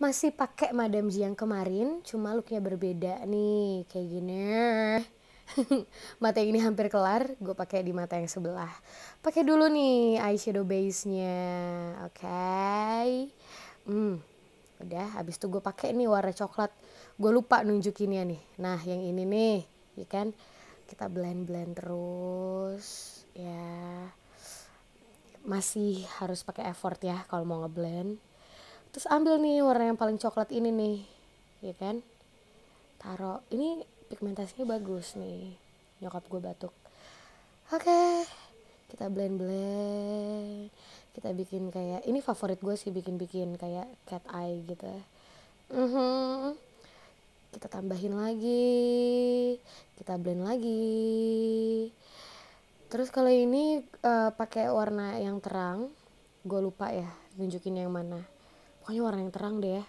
masih pakai Madam z yang kemarin, cuma looknya berbeda nih, kayak gini. mata yang ini hampir kelar, gue pakai di mata yang sebelah. Pakai dulu nih eyeshadow base-nya, oke? Okay? Hmm, udah. Habis itu gue pakai nih warna coklat. Gue lupa nunjukinnya nih. Nah, yang ini nih, ya kan? Kita blend-blend terus, ya. Masih harus pakai effort ya kalau mau ngeblend terus ambil nih warna yang paling coklat ini nih ya kan taro, ini pigmentasinya bagus nih nyokap gue batuk oke okay. kita blend blend kita bikin kayak ini favorit gue sih bikin bikin kayak cat eye gitu mm -hmm. kita tambahin lagi kita blend lagi terus kalau ini uh, pakai warna yang terang gue lupa ya nunjukin yang mana pokoknya warna yang terang deh ya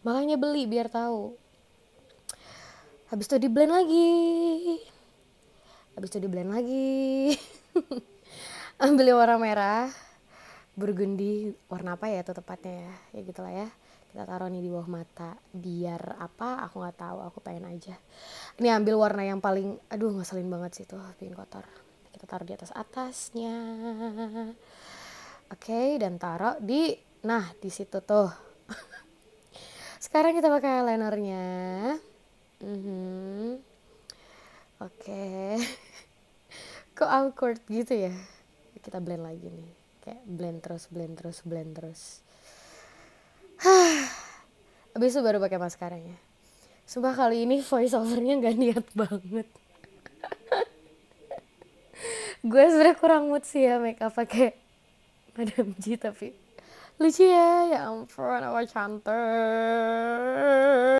makanya beli biar tahu habis itu di blend lagi habis itu di blend lagi ambil warna merah burgundi warna apa ya itu tepatnya ya ya gitulah ya kita taruh nih di bawah mata biar apa aku nggak tahu aku pengen aja ini ambil warna yang paling aduh ngeselin banget sih tuh pink kotor kita taruh di atas atasnya oke okay, dan taruh di Nah, di situ tuh. Sekarang kita pakai eyelinernya. Mm -hmm. Oke. Okay. Kok awkward gitu ya? Kita blend lagi nih. Kayak blend terus, blend terus, blend terus. Habis itu baru pakai maskaranya. Sumpah kali ini voice overnya gak niat banget. Gue sebenernya kurang mood sih ya make up kayak Madam G tapi Lucu ya, ya ampun apa cantik.